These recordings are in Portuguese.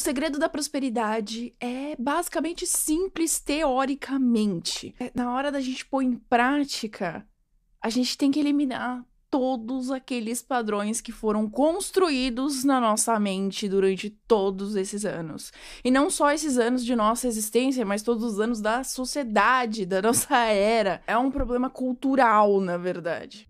segredo da prosperidade é basicamente simples teoricamente. É, na hora da gente pôr em prática, a gente tem que eliminar todos aqueles padrões que foram construídos na nossa mente durante todos esses anos. E não só esses anos de nossa existência, mas todos os anos da sociedade, da nossa era. É um problema cultural, na verdade.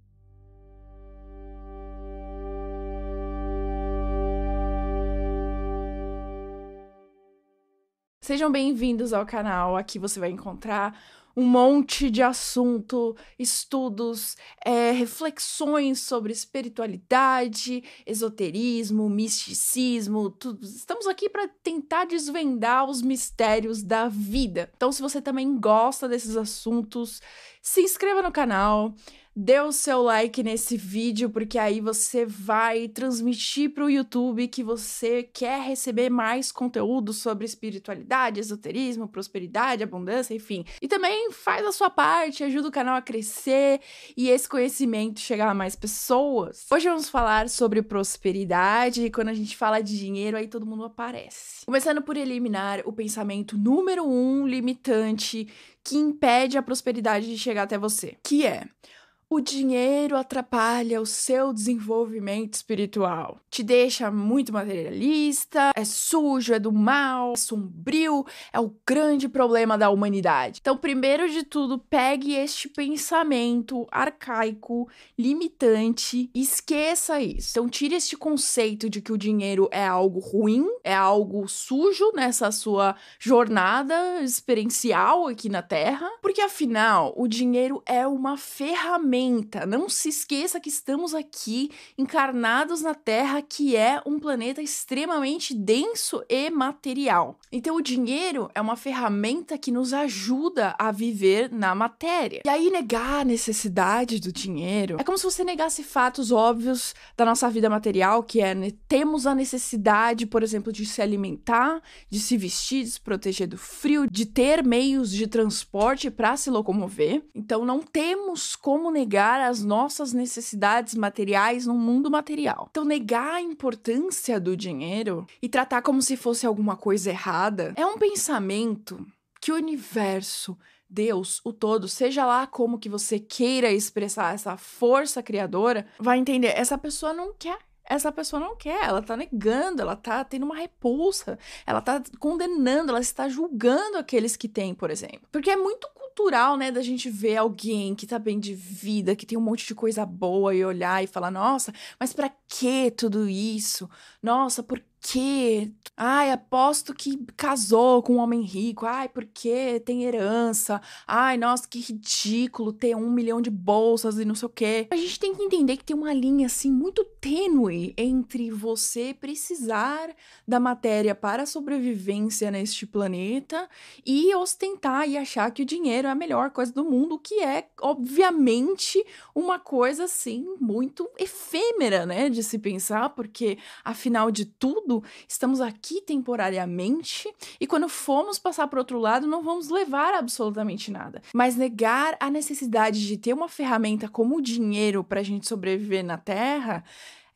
Sejam bem-vindos ao canal. Aqui você vai encontrar um monte de assunto, estudos, é, reflexões sobre espiritualidade, esoterismo, misticismo, tudo. Estamos aqui para tentar desvendar os mistérios da vida. Então, se você também gosta desses assuntos, se inscreva no canal, dê o seu like nesse vídeo, porque aí você vai transmitir para o YouTube que você quer receber mais conteúdo sobre espiritualidade, esoterismo, prosperidade, abundância, enfim. E também faz a sua parte, ajuda o canal a crescer e esse conhecimento chegar a mais pessoas. Hoje vamos falar sobre prosperidade e quando a gente fala de dinheiro, aí todo mundo aparece. Começando por eliminar o pensamento número um limitante que impede a prosperidade de chegar até você, que é o dinheiro atrapalha o seu desenvolvimento espiritual. Te deixa muito materialista, é sujo, é do mal, é sombrio, é o grande problema da humanidade. Então, primeiro de tudo, pegue este pensamento arcaico, limitante, esqueça isso. Então, tire este conceito de que o dinheiro é algo ruim, é algo sujo nessa sua jornada experiencial aqui na Terra, porque afinal, o dinheiro é uma ferramenta não se esqueça que estamos aqui encarnados na Terra, que é um planeta extremamente denso e material. Então, o dinheiro é uma ferramenta que nos ajuda a viver na matéria. E aí, negar a necessidade do dinheiro é como se você negasse fatos óbvios da nossa vida material, que é né, temos a necessidade, por exemplo, de se alimentar, de se vestir, de se proteger do frio, de ter meios de transporte para se locomover. Então, não temos como negar negar as nossas necessidades materiais no mundo material. Então, negar a importância do dinheiro e tratar como se fosse alguma coisa errada é um pensamento que o universo, Deus, o todo, seja lá como que você queira expressar essa força criadora, vai entender, essa pessoa não quer essa pessoa não quer, ela tá negando, ela tá tendo uma repulsa, ela tá condenando, ela está julgando aqueles que têm, por exemplo. Porque é muito natural, né, da gente ver alguém que tá bem de vida, que tem um monte de coisa boa e olhar e falar, nossa, mas para que tudo isso? Nossa, por quê? Ai, aposto que casou com um homem rico. Ai, porque tem herança. Ai, nossa, que ridículo ter um milhão de bolsas e não sei o quê. A gente tem que entender que tem uma linha, assim, muito tênue entre você precisar da matéria para a sobrevivência neste planeta e ostentar e achar que o dinheiro é a melhor coisa do mundo, que é, obviamente, uma coisa, assim, muito efêmera, né, de se pensar, porque, afinal de tudo, estamos aqui temporariamente e quando formos passar para outro lado, não vamos levar absolutamente nada. Mas negar a necessidade de ter uma ferramenta como o dinheiro para a gente sobreviver na Terra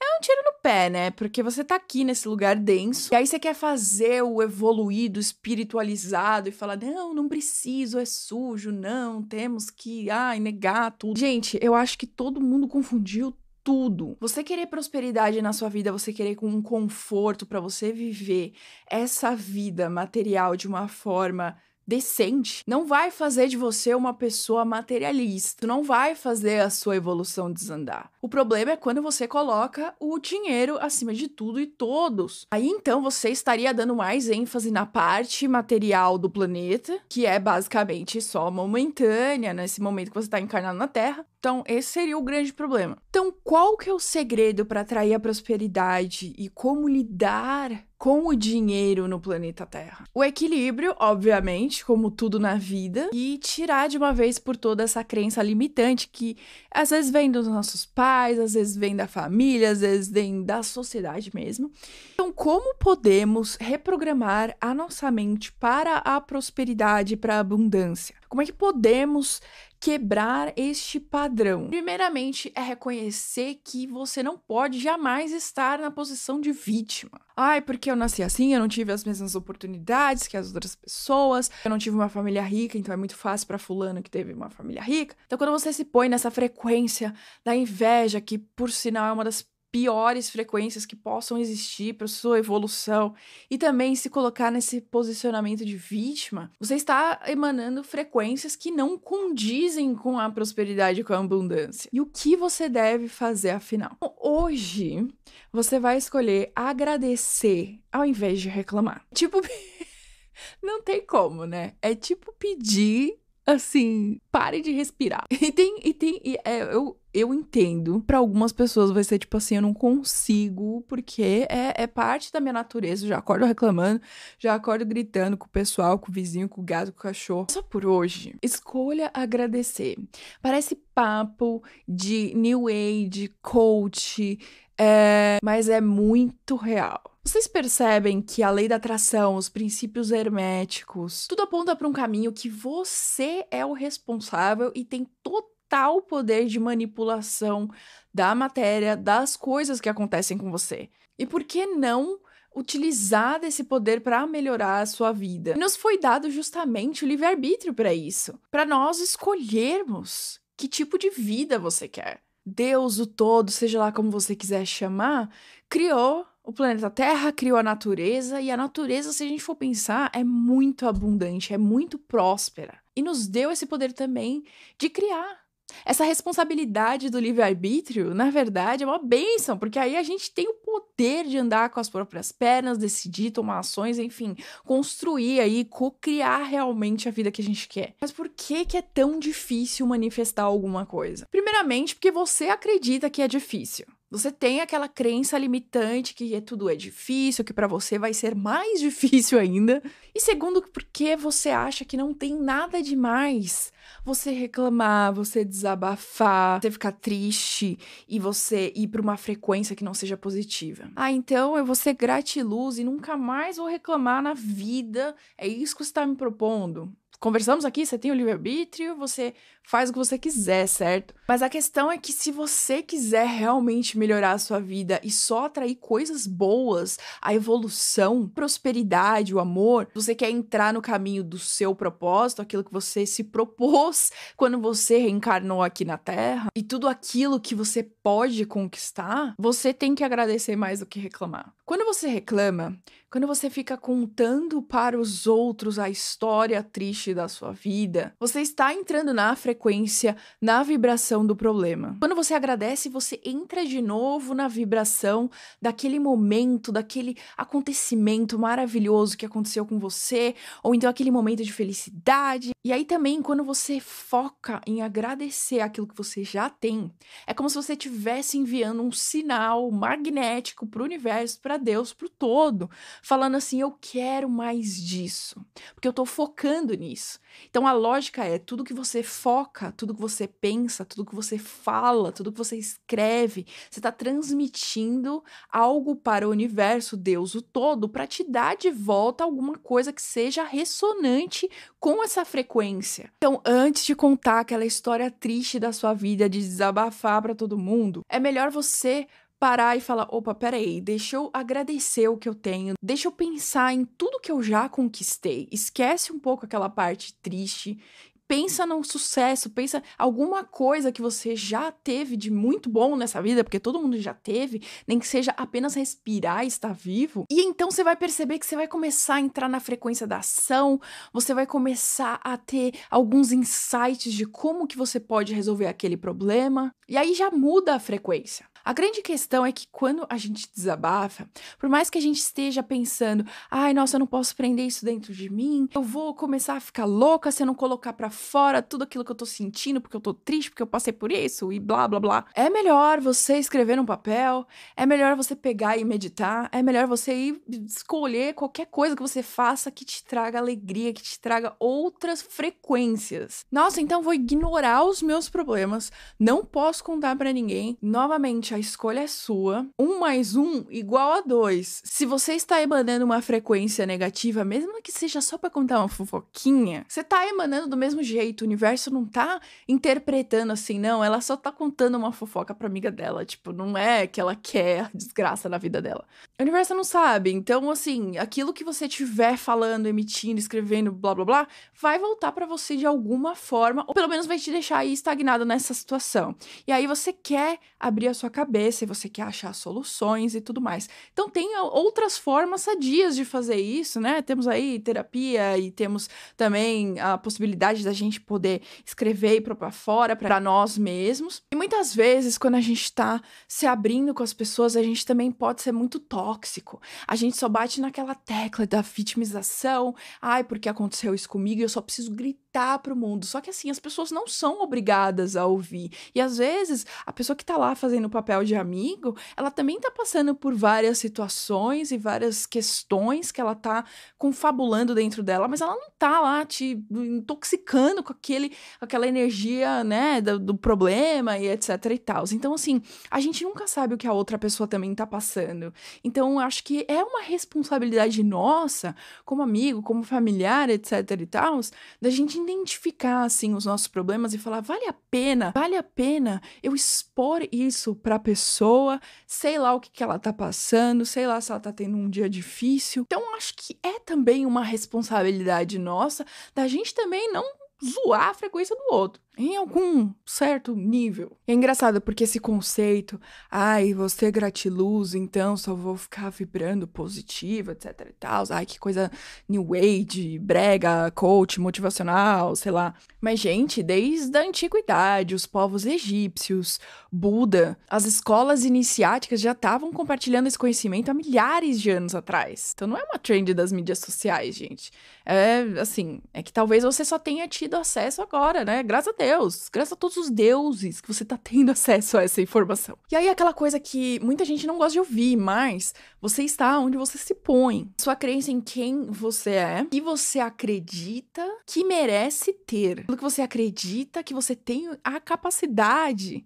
é um tiro no pé, né? Porque você tá aqui nesse lugar denso, e aí você quer fazer o evoluído, espiritualizado, e falar: não, não preciso, é sujo, não, temos que, ai, negar tudo. Gente, eu acho que todo mundo confundiu tudo. Você querer prosperidade na sua vida, você querer um conforto para você viver essa vida material de uma forma decente, não vai fazer de você uma pessoa materialista, não vai fazer a sua evolução desandar. O problema é quando você coloca o dinheiro acima de tudo e todos. Aí então você estaria dando mais ênfase na parte material do planeta, que é basicamente só momentânea, nesse momento que você está encarnado na Terra. Então, esse seria o grande problema. Então, qual que é o segredo para atrair a prosperidade e como lidar com o dinheiro no planeta Terra? O equilíbrio, obviamente, como tudo na vida, e tirar de uma vez por toda essa crença limitante que às vezes vem dos nossos pais pais, às vezes vem da família, às vezes vem da sociedade mesmo. Então, como podemos reprogramar a nossa mente para a prosperidade, para a abundância? Como é que podemos quebrar este padrão? Primeiramente, é reconhecer que você não pode jamais estar na posição de vítima. Ai, porque eu nasci assim, eu não tive as mesmas oportunidades que as outras pessoas, eu não tive uma família rica, então é muito fácil para fulano que teve uma família rica. Então, quando você se põe nessa frequência da inveja, que por sinal é uma das piores frequências que possam existir para sua evolução e também se colocar nesse posicionamento de vítima, você está emanando frequências que não condizem com a prosperidade e com a abundância. E o que você deve fazer afinal? hoje você vai escolher agradecer ao invés de reclamar. Tipo, não tem como, né? É tipo pedir assim, pare de respirar. E tem, e tem, e, é, eu, eu entendo. Para algumas pessoas vai ser tipo assim, eu não consigo, porque é, é parte da minha natureza. Eu já acordo reclamando, já acordo gritando com o pessoal, com o vizinho, com o gato, com o cachorro. Só por hoje, escolha agradecer. Parece papo de new age, coach, é, mas é muito real. Vocês percebem que a lei da atração, os princípios herméticos, tudo aponta para um caminho que você é o responsável e tem total poder de manipulação da matéria, das coisas que acontecem com você. E por que não utilizar esse poder para melhorar a sua vida? E nos foi dado justamente o livre-arbítrio para isso, para nós escolhermos que tipo de vida você quer. Deus o todo, seja lá como você quiser chamar, criou o planeta Terra criou a natureza e a natureza, se a gente for pensar, é muito abundante, é muito próspera e nos deu esse poder também de criar. Essa responsabilidade do livre-arbítrio, na verdade, é uma benção, porque aí a gente tem o poder de andar com as próprias pernas, decidir, tomar ações, enfim, construir aí, co-criar realmente a vida que a gente quer. Mas por que, que é tão difícil manifestar alguma coisa? Primeiramente, porque você acredita que é difícil. Você tem aquela crença limitante que é, tudo é difícil, que para você vai ser mais difícil ainda. E segundo, porque você acha que não tem nada demais você reclamar, você desabafar, você ficar triste e você ir para uma frequência que não seja positiva. Ah, então eu vou ser gratiluz e nunca mais vou reclamar na vida. É isso que você está me propondo. Conversamos aqui, você tem o livre-arbítrio, você faz o que você quiser, certo? Mas a questão é que se você quiser realmente melhorar a sua vida e só atrair coisas boas, a evolução, prosperidade, o amor, você quer entrar no caminho do seu propósito, aquilo que você se propôs quando você reencarnou aqui na Terra, e tudo aquilo que você pode conquistar, você tem que agradecer mais do que reclamar. Quando você reclama, quando você fica contando para os outros a história triste da sua vida, você está entrando na frequência frequência na vibração do problema. Quando você agradece, você entra de novo na vibração daquele momento, daquele acontecimento maravilhoso que aconteceu com você, ou então aquele momento de felicidade. E aí também, quando você foca em agradecer aquilo que você já tem, é como se você estivesse enviando um sinal magnético para o universo, para Deus, para o todo, falando assim: eu quero mais disso, porque eu estou focando nisso. Então a lógica é tudo que você foca, tudo que você pensa, tudo que você fala, tudo que você escreve, você está transmitindo algo para o universo, Deus o todo, para te dar de volta alguma coisa que seja ressonante com essa frequência. Então, antes de contar aquela história triste da sua vida, de desabafar para todo mundo, é melhor você parar e falar: opa, peraí, deixa eu agradecer o que eu tenho, deixa eu pensar em tudo que eu já conquistei. Esquece um pouco aquela parte triste. Pensa no sucesso, pensa alguma coisa que você já teve de muito bom nessa vida, porque todo mundo já teve, nem que seja apenas respirar e estar vivo. E então você vai perceber que você vai começar a entrar na frequência da ação, você vai começar a ter alguns insights de como que você pode resolver aquele problema, e aí já muda a frequência. A grande questão é que quando a gente desabafa, por mais que a gente esteja pensando, ai, nossa, eu não posso prender isso dentro de mim, eu vou começar a ficar louca se eu não colocar para fora tudo aquilo que eu tô sentindo, porque eu tô triste, porque eu passei por isso e blá blá blá. É melhor você escrever num papel, é melhor você pegar e meditar, é melhor você ir escolher qualquer coisa que você faça que te traga alegria, que te traga outras frequências. Nossa, então vou ignorar os meus problemas, não posso contar para ninguém. Novamente, a escolha é sua. Um mais um igual a dois. Se você está emanando uma frequência negativa, mesmo que seja só para contar uma fofoquinha, você está emanando do mesmo jeito. O universo não tá interpretando assim, não. Ela só tá contando uma fofoca pra amiga dela. Tipo, não é que ela quer desgraça na vida dela. O universo não sabe. Então, assim, aquilo que você tiver falando, emitindo, escrevendo, blá blá blá, vai voltar para você de alguma forma, ou pelo menos vai te deixar aí estagnado nessa situação. E aí você quer abrir a sua cabeça cabeça e você quer achar soluções e tudo mais. Então tem outras formas sadias de fazer isso, né? Temos aí terapia e temos também a possibilidade da gente poder escrever e ir para fora para nós mesmos. E muitas vezes quando a gente tá se abrindo com as pessoas, a gente também pode ser muito tóxico. A gente só bate naquela tecla da vitimização, ai, porque aconteceu isso comigo e eu só preciso gritar pro mundo. Só que assim, as pessoas não são obrigadas a ouvir. E às vezes a pessoa que tá lá fazendo o papel papel de amigo, ela também está passando por várias situações e várias questões que ela está confabulando dentro dela, mas ela não está lá te intoxicando com aquele, aquela energia, né, do, do problema e etc e tal. Então, assim, a gente nunca sabe o que a outra pessoa também está passando. Então, acho que é uma responsabilidade nossa, como amigo, como familiar, etc e tal, da gente identificar, assim, os nossos problemas e falar, vale a pena, vale a pena eu expor isso para pessoa, sei lá o que, que ela tá passando, sei lá se ela tá tendo um dia difícil. Então, acho que é também uma responsabilidade nossa da gente também não zoar a frequência do outro em algum certo nível. é engraçado porque esse conceito, ai, você é gratiluz, então só vou ficar vibrando positivo, etc e tal. Ai, que coisa new age, brega, coach, motivacional, sei lá. Mas gente, desde a antiguidade, os povos egípcios, Buda, as escolas iniciáticas já estavam compartilhando esse conhecimento há milhares de anos atrás. Então não é uma trend das mídias sociais, gente. É assim, é que talvez você só tenha tido acesso agora, né? Graças a Deus Deus, graças a todos os deuses que você tá tendo acesso a essa informação. E aí aquela coisa que muita gente não gosta de ouvir, mas você está onde você se põe. Sua crença em quem você é, que você acredita que merece ter. Aquilo que você acredita que você tem a capacidade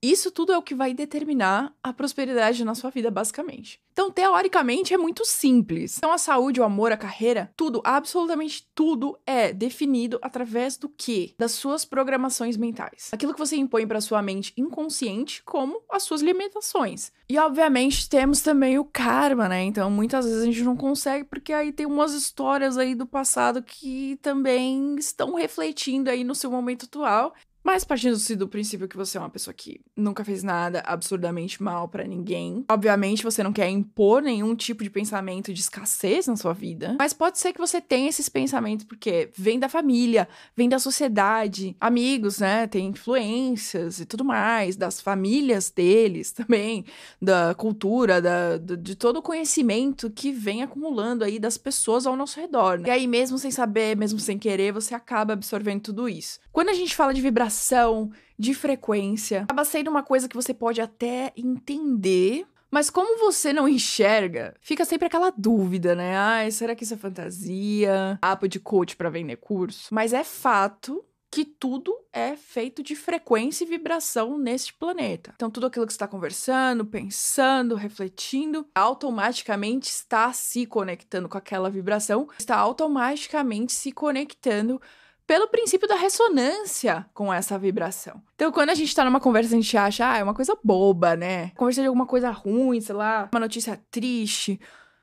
isso tudo é o que vai determinar a prosperidade na sua vida, basicamente. Então, teoricamente, é muito simples. Então, a saúde, o amor, a carreira, tudo, absolutamente tudo é definido através do quê? Das suas programações mentais. Aquilo que você impõe para sua mente inconsciente, como as suas limitações. E, obviamente, temos também o karma, né? Então, muitas vezes a gente não consegue, porque aí tem umas histórias aí do passado que também estão refletindo aí no seu momento atual. Mas partindo do princípio que você é uma pessoa que nunca fez nada absurdamente mal para ninguém, obviamente você não quer impor nenhum tipo de pensamento de escassez na sua vida, mas pode ser que você tenha esses pensamentos porque vem da família, vem da sociedade, amigos, né? Tem influências e tudo mais, das famílias deles também, da cultura, da, de todo o conhecimento que vem acumulando aí das pessoas ao nosso redor. Né? E aí, mesmo sem saber, mesmo sem querer, você acaba absorvendo tudo isso. Quando a gente fala de vibração, de frequência, acaba sendo uma coisa que você pode até entender, mas como você não enxerga, fica sempre aquela dúvida, né? Ai, será que isso é fantasia? Apo de coach para vender curso? Mas é fato que tudo é feito de frequência e vibração neste planeta. Então, tudo aquilo que você está conversando, pensando, refletindo, automaticamente está se conectando com aquela vibração, está automaticamente se conectando pelo princípio da ressonância com essa vibração. Então, quando a gente tá numa conversa, a gente acha, ah, é uma coisa boba, né? Conversa de alguma coisa ruim, sei lá, uma notícia triste,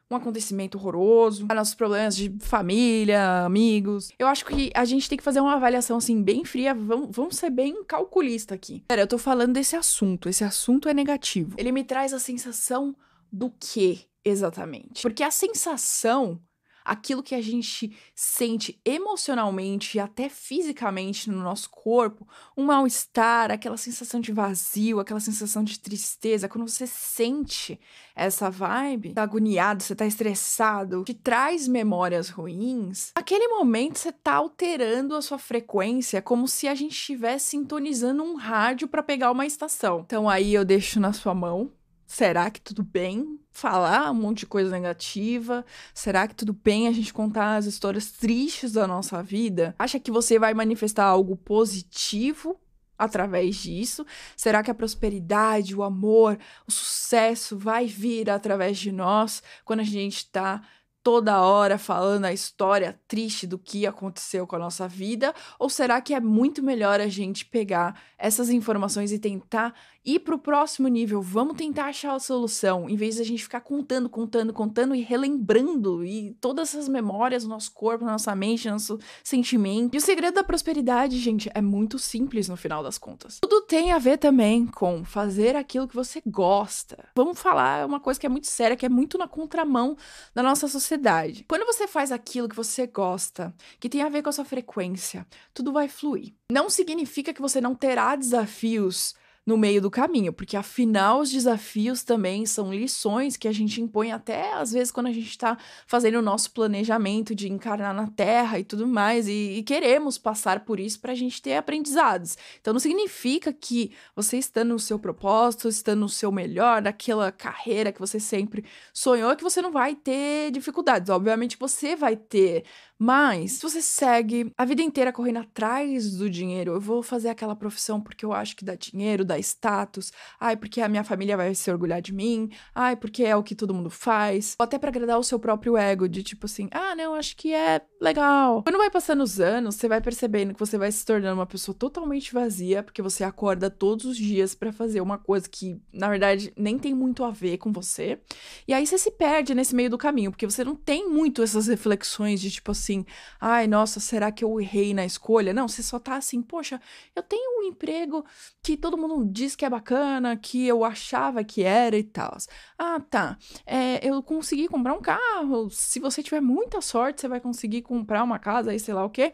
um acontecimento horroroso, nossos problemas de família, amigos. Eu acho que a gente tem que fazer uma avaliação, assim, bem fria, vamos, vamos ser bem calculista aqui. Pera, eu tô falando desse assunto, esse assunto é negativo. Ele me traz a sensação do quê? Exatamente. Porque a sensação aquilo que a gente sente emocionalmente e até fisicamente no nosso corpo, um mal-estar, aquela sensação de vazio, aquela sensação de tristeza, quando você sente essa vibe, tá agoniado, você tá estressado, te traz memórias ruins, aquele momento você tá alterando a sua frequência como se a gente estivesse sintonizando um rádio para pegar uma estação. Então aí eu deixo na sua mão será que tudo bem falar um monte de coisa negativa? Será que tudo bem a gente contar as histórias tristes da nossa vida? Acha que você vai manifestar algo positivo através disso? Será que a prosperidade, o amor, o sucesso vai vir através de nós quando a gente está toda hora falando a história triste do que aconteceu com a nossa vida? Ou será que é muito melhor a gente pegar essas informações e tentar ir para o próximo nível? Vamos tentar achar a solução, em vez da gente ficar contando, contando, contando e relembrando e todas essas memórias no nosso corpo, nossa mente, nosso sentimento. E o segredo da prosperidade, gente, é muito simples no final das contas. Tudo tem a ver também com fazer aquilo que você gosta. Vamos falar uma coisa que é muito séria, que é muito na contramão da nossa sociedade intensidade. Quando você faz aquilo que você gosta, que tem a ver com a sua frequência, tudo vai fluir. Não significa que você não terá desafios no meio do caminho, porque afinal os desafios também são lições que a gente impõe até às vezes quando a gente está fazendo o nosso planejamento de encarnar na Terra e tudo mais, e, e queremos passar por isso para a gente ter aprendizados. Então não significa que você estando no seu propósito, estando no seu melhor, naquela carreira que você sempre sonhou, que você não vai ter dificuldades. Obviamente você vai ter, mas se você segue a vida inteira correndo atrás do dinheiro, eu vou fazer aquela profissão porque eu acho que dá dinheiro, dá dar status, ai, porque a minha família vai se orgulhar de mim, ai, porque é o que todo mundo faz, ou até para agradar o seu próprio ego, de tipo assim, ah, não, acho que é legal. Quando vai passando os anos, você vai percebendo que você vai se tornando uma pessoa totalmente vazia, porque você acorda todos os dias para fazer uma coisa que, na verdade, nem tem muito a ver com você. E aí você se perde nesse meio do caminho, porque você não tem muito essas reflexões de tipo assim, ai, nossa, será que eu errei na escolha? Não, você só tá assim, poxa, eu tenho um emprego que todo mundo diz que é bacana, que eu achava que era e tal. Ah, tá. É, eu consegui comprar um carro. Se você tiver muita sorte, você vai conseguir com comprar uma casa e sei lá o quê.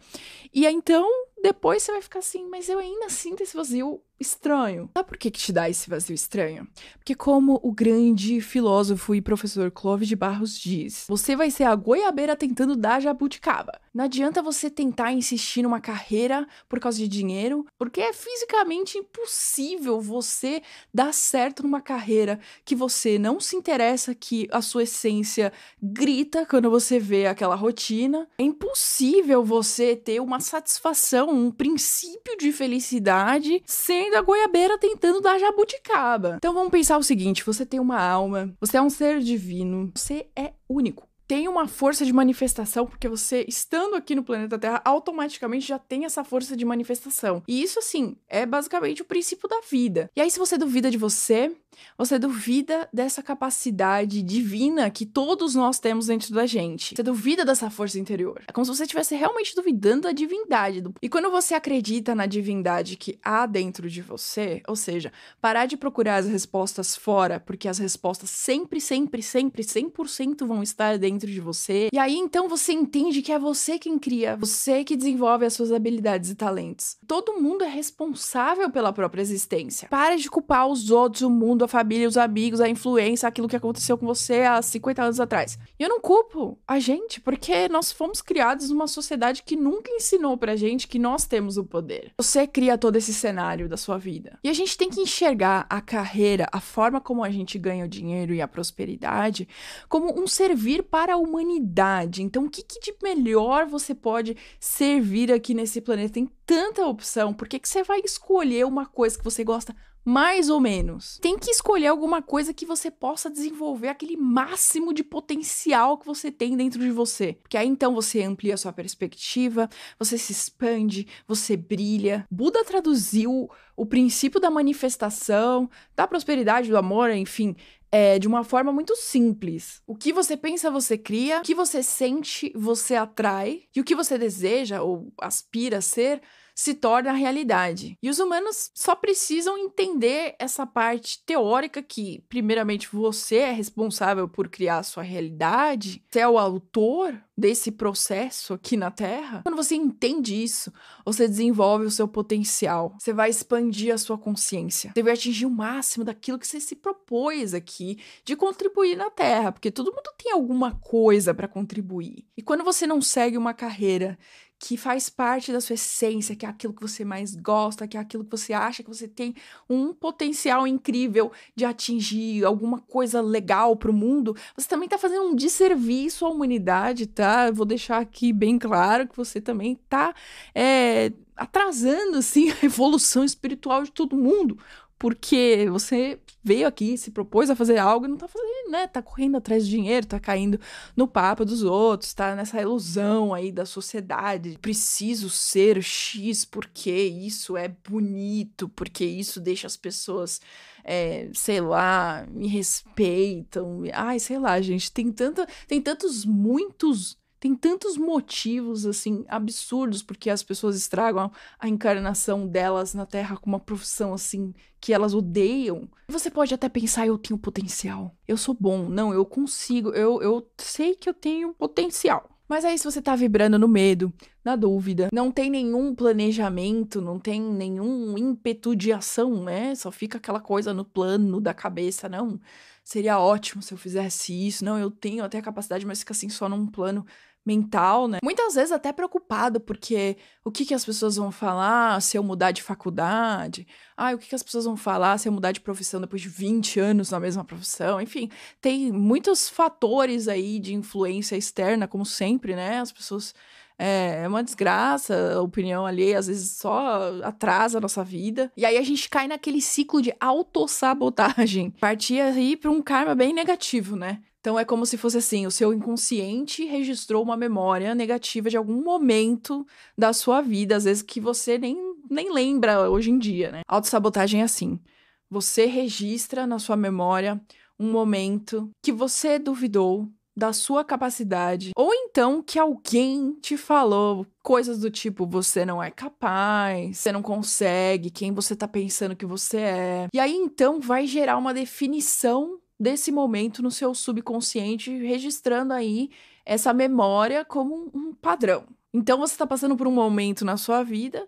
E então depois você vai ficar assim, mas eu ainda sinto esse vazio estranho. Sabe por que, que te dá esse vazio estranho? Porque, como o grande filósofo e professor Clóvis de Barros diz, você vai ser a goiabeira tentando dar jabuticaba. Não adianta você tentar insistir numa carreira por causa de dinheiro, porque é fisicamente impossível você dar certo numa carreira que você não se interessa, que a sua essência grita quando você vê aquela rotina. É impossível você ter uma satisfação um princípio de felicidade sendo a goiabeira tentando dar jabuticaba. Então vamos pensar o seguinte: você tem uma alma, você é um ser divino, você é único tem uma força de manifestação, porque você, estando aqui no planeta Terra, automaticamente já tem essa força de manifestação. E isso, assim, é basicamente o princípio da vida. E aí, se você duvida de você, você duvida dessa capacidade divina que todos nós temos dentro da gente. Você duvida dessa força interior. É como se você estivesse realmente duvidando da divindade. E quando você acredita na divindade que há dentro de você, ou seja, parar de procurar as respostas fora, porque as respostas sempre, sempre, sempre, 100% vão estar dentro dentro de você. E aí então você entende que é você quem cria, você que desenvolve as suas habilidades e talentos. Todo mundo é responsável pela própria existência. Para de culpar os outros, o mundo, a família, os amigos, a influência, aquilo que aconteceu com você há 50 anos atrás. E eu não culpo a gente, porque nós fomos criados numa sociedade que nunca ensinou pra gente que nós temos o poder. Você cria todo esse cenário da sua vida. E a gente tem que enxergar a carreira, a forma como a gente ganha o dinheiro e a prosperidade como um servir para para a humanidade. Então, o que, que, de melhor você pode servir aqui nesse planeta? Tem tanta opção, por que, que você vai escolher uma coisa que você gosta mais ou menos. Tem que escolher alguma coisa que você possa desenvolver aquele máximo de potencial que você tem dentro de você. Porque aí então você amplia sua perspectiva, você se expande, você brilha. Buda traduziu o princípio da manifestação, da prosperidade, do amor, enfim, é, de uma forma muito simples. O que você pensa, você cria, o que você sente, você atrai, e o que você deseja ou aspira a ser se torna realidade. E os humanos só precisam entender essa parte teórica que, primeiramente, você é responsável por criar a sua realidade, você é o autor desse processo aqui na Terra. Quando você entende isso, você desenvolve o seu potencial, você vai expandir a sua consciência, você vai atingir o máximo daquilo que você se propôs aqui de contribuir na Terra, porque todo mundo tem alguma coisa para contribuir. E quando você não segue uma carreira que faz parte da sua essência, que é aquilo que você mais gosta, que é aquilo que você acha que você tem um potencial incrível de atingir alguma coisa legal para o mundo, você também está fazendo um desserviço à humanidade, tá? Eu vou deixar aqui bem claro que você também está é, eh, atrasando assim a evolução espiritual de todo mundo, porque você veio aqui, se propôs a fazer algo e não tá fazendo, né? Tá correndo atrás de dinheiro, tá caindo no papo dos outros, tá nessa ilusão aí da sociedade. Preciso ser X porque isso é bonito, porque isso deixa as pessoas, é, sei lá, me respeitam. Ai, sei lá, gente, tem, tanta, tem tantos muitos tem tantos motivos, assim, absurdos porque as pessoas estragam a encarnação delas na Terra com uma profissão, assim, que elas odeiam. Você pode até pensar, eu tenho potencial. Eu sou bom. Não, eu consigo. Eu, eu sei que eu tenho potencial. Mas aí, se você tá vibrando no medo, na dúvida, não tem nenhum planejamento, não tem nenhum ímpeto de ação, né? Só fica aquela coisa no plano da cabeça, não. Seria ótimo se eu fizesse isso, não, eu tenho até a capacidade, mas fica assim só num plano mental, né? Muitas vezes até preocupado, porque o que, que as pessoas vão falar se eu mudar de faculdade? Ai, o que, que as pessoas vão falar se eu mudar de profissão depois de 20 anos na mesma profissão? Enfim, tem muitos fatores aí de influência externa, como sempre, né? As pessoas. Eh, é uma desgraça, a opinião alheia às vezes só atrasa a nossa vida. E aí a gente cai naquele ciclo de autossabotagem. Partir aí para um karma bem negativo, né? Então é como se fosse assim, o seu inconsciente registrou uma memória negativa de algum momento da sua vida, às vezes que você nem, nem lembra hoje em dia, né? Autossabotagem é assim. Você registra na sua memória um momento que você duvidou da sua capacidade, ou então que alguém te falou coisas do tipo você não é capaz, você não consegue, quem você tá pensando que você é. E aí então vai gerar uma definição desse momento no seu subconsciente, registrando aí essa memória como um padrão. Então você está passando por um momento na sua vida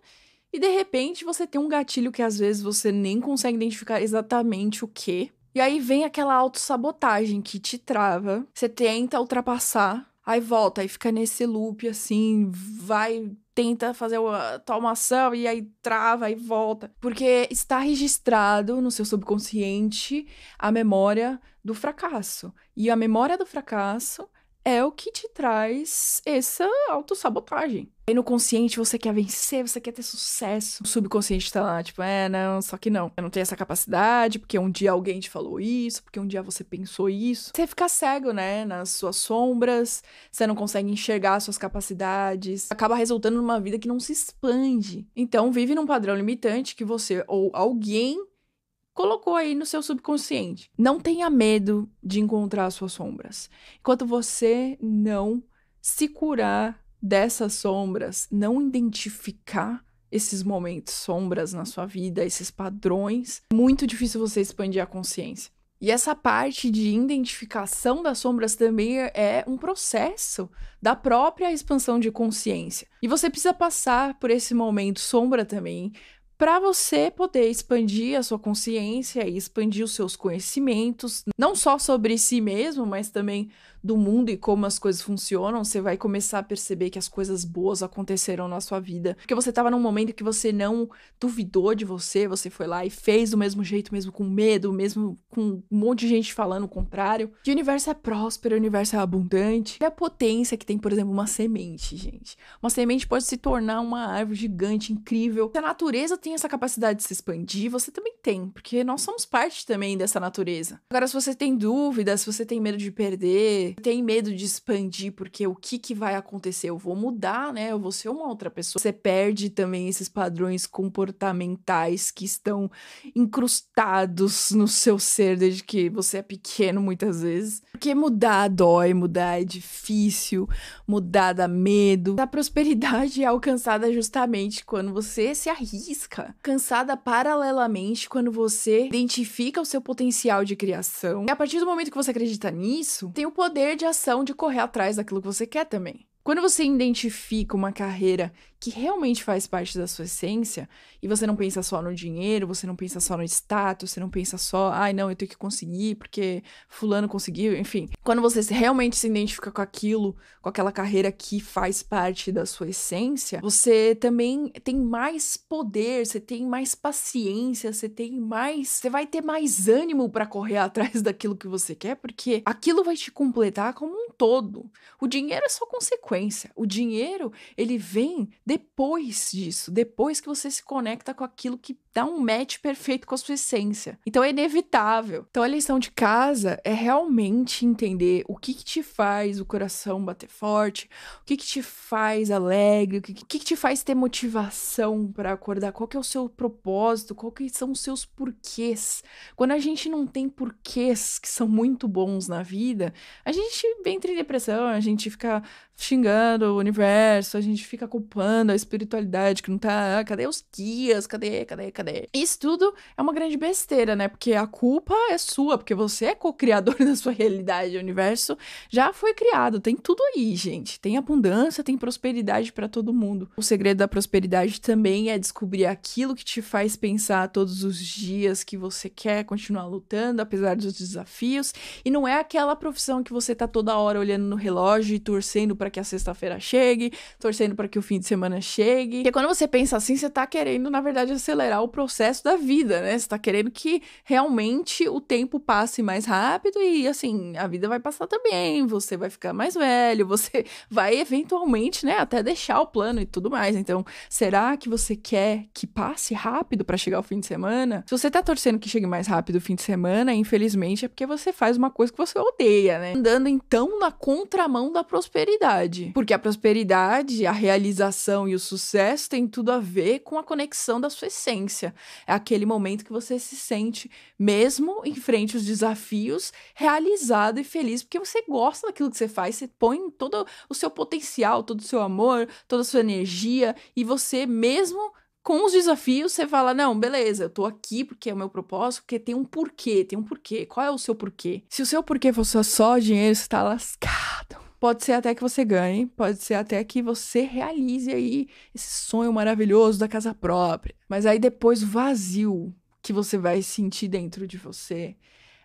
e de repente você tem um gatilho que às vezes você nem consegue identificar exatamente o que. E aí vem aquela autossabotagem que te trava, você tenta ultrapassar Aí volta, aí fica nesse loop assim, vai, tenta fazer uma, toma ação e aí trava e volta. Porque está registrado no seu subconsciente a memória do fracasso. E a memória do fracasso é o que te traz essa autossabotagem. Aí no consciente você quer vencer, você quer ter sucesso. O subconsciente tá lá, tipo, é, não, só que não. Eu não tenho essa capacidade, porque um dia alguém te falou isso, porque um dia você pensou isso. Você fica cego, né, nas suas sombras, você não consegue enxergar suas capacidades. Acaba resultando numa vida que não se expande. Então vive num padrão limitante que você ou alguém colocou aí no seu subconsciente. Não tenha medo de encontrar as suas sombras. Enquanto você não se curar dessas sombras, não identificar esses momentos sombras na sua vida, esses padrões, é muito difícil você expandir a consciência. E essa parte de identificação das sombras também é um processo da própria expansão de consciência. E você precisa passar por esse momento sombra também para você poder expandir a sua consciência e expandir os seus conhecimentos, não só sobre si mesmo, mas também do mundo e como as coisas funcionam. Você vai começar a perceber que as coisas boas aconteceram na sua vida, porque você estava num momento que você não duvidou de você, você foi lá e fez do mesmo jeito, mesmo com medo, mesmo com um monte de gente falando o contrário. Que o universo é próspero, o universo é abundante. E a potência que tem, por exemplo, uma semente, gente. Uma semente pode se tornar uma árvore gigante, incrível. A natureza tem essa capacidade de se expandir, você também tem, porque nós somos parte também dessa natureza. Agora, se você tem dúvidas, se você tem medo de perder, tem medo de expandir, porque o que, que vai acontecer? Eu vou mudar, né? Eu vou ser uma outra pessoa. Você perde também esses padrões comportamentais que estão incrustados no seu ser desde que você é pequeno, muitas vezes. Porque mudar dói, mudar é difícil, mudar dá medo. A prosperidade é alcançada justamente quando você se arrisca busca. Cansada paralelamente quando você identifica o seu potencial de criação. E a partir do momento que você acredita nisso, tem o poder de ação de correr atrás daquilo que você quer também. Quando você identifica uma carreira que realmente faz parte da sua essência, e você não pensa só no dinheiro, você não pensa só no status, você não pensa só, ai não, eu tenho que conseguir porque fulano conseguiu, enfim. Quando você realmente se identifica com aquilo, com aquela carreira que faz parte da sua essência, você também tem mais poder, você tem mais paciência, você tem mais, você vai ter mais ânimo para correr atrás daquilo que você quer, porque aquilo vai te completar como um todo. O dinheiro é só consequência. O dinheiro, ele vem de depois disso, depois que você se conecta com aquilo que dá um match perfeito com a sua essência. Então é inevitável. Então a lição de casa é realmente entender o que, que te faz o coração bater forte, o que, que te faz alegre, o que, que te faz ter motivação para acordar, qual que é o seu propósito, qual que são os seus porquês. Quando a gente não tem porquês que são muito bons na vida, a gente entra em depressão, a gente fica xingando o universo, a gente fica culpando a espiritualidade que não tá. Ah, cadê os guias? Cadê? Cadê? Cadê? Isso tudo é uma grande besteira, né? Porque a culpa é sua, porque você é co-criador da sua realidade. O universo já foi criado, tem tudo aí, gente. Tem abundância, tem prosperidade para todo mundo. O segredo da prosperidade também é descobrir aquilo que te faz pensar todos os dias que você quer continuar lutando, apesar dos desafios. E não é aquela profissão que você tá toda hora olhando no relógio e torcendo para que a sexta-feira chegue, torcendo para que o fim de semana chegue. Porque quando você pensa assim, você tá querendo, na verdade, acelerar o processo da vida, né? Você tá querendo que realmente o tempo passe mais rápido e, assim, a vida vai passar também, você vai ficar mais velho, você vai eventualmente, né, até deixar o plano e tudo mais. Então, será que você quer que passe rápido para chegar o fim de semana? Se você tá torcendo que chegue mais rápido o fim de semana, infelizmente é porque você faz uma coisa que você odeia, né? Andando então na contramão da prosperidade prosperidade. Porque a prosperidade, a realização e o sucesso tem tudo a ver com a conexão da sua essência. É aquele momento que você se sente, mesmo em frente aos desafios, realizado e feliz, porque você gosta daquilo que você faz, você põe todo o seu potencial, todo o seu amor, toda a sua energia, e você mesmo com os desafios, você fala: não, beleza, eu tô aqui porque é o meu propósito, porque tem um porquê, tem um porquê. Qual é o seu porquê? Se o seu porquê fosse só dinheiro, você tá lascado. Pode ser até que você ganhe, pode ser até que você realize aí esse sonho maravilhoso da casa própria. Mas aí depois o vazio que você vai sentir dentro de você,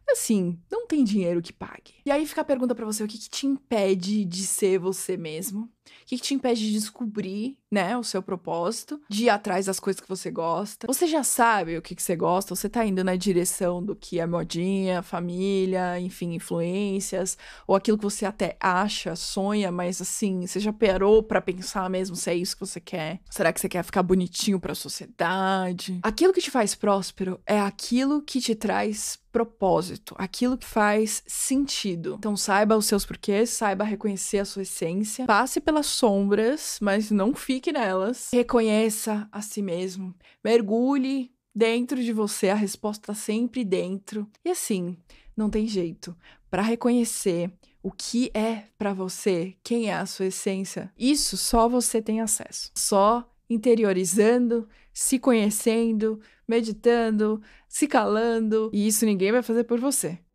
assim, não tem dinheiro que pague. E aí fica a pergunta para você, o que, que te impede de ser você mesmo? O que, que, te impede de descobrir, né, o seu propósito, de ir atrás das coisas que você gosta? Você já sabe o que, que você gosta, você tá indo na direção do que é modinha, família, enfim, influências, ou aquilo que você até acha, sonha, mas assim, você já parou para pensar mesmo se é isso que você quer? Será que você quer ficar bonitinho para a sociedade? Aquilo que te faz próspero é aquilo que te traz propósito, aquilo que faz sentido. Então saiba os seus porquês, saiba reconhecer a sua essência, passe pela pelas sombras, mas não fique nelas. Reconheça a si mesmo. Mergulhe dentro de você, a resposta está sempre dentro. E assim, não tem jeito. Para reconhecer o que é para você, quem é a sua essência, isso só você tem acesso. Só interiorizando, se conhecendo, meditando, se calando, e isso ninguém vai fazer por você.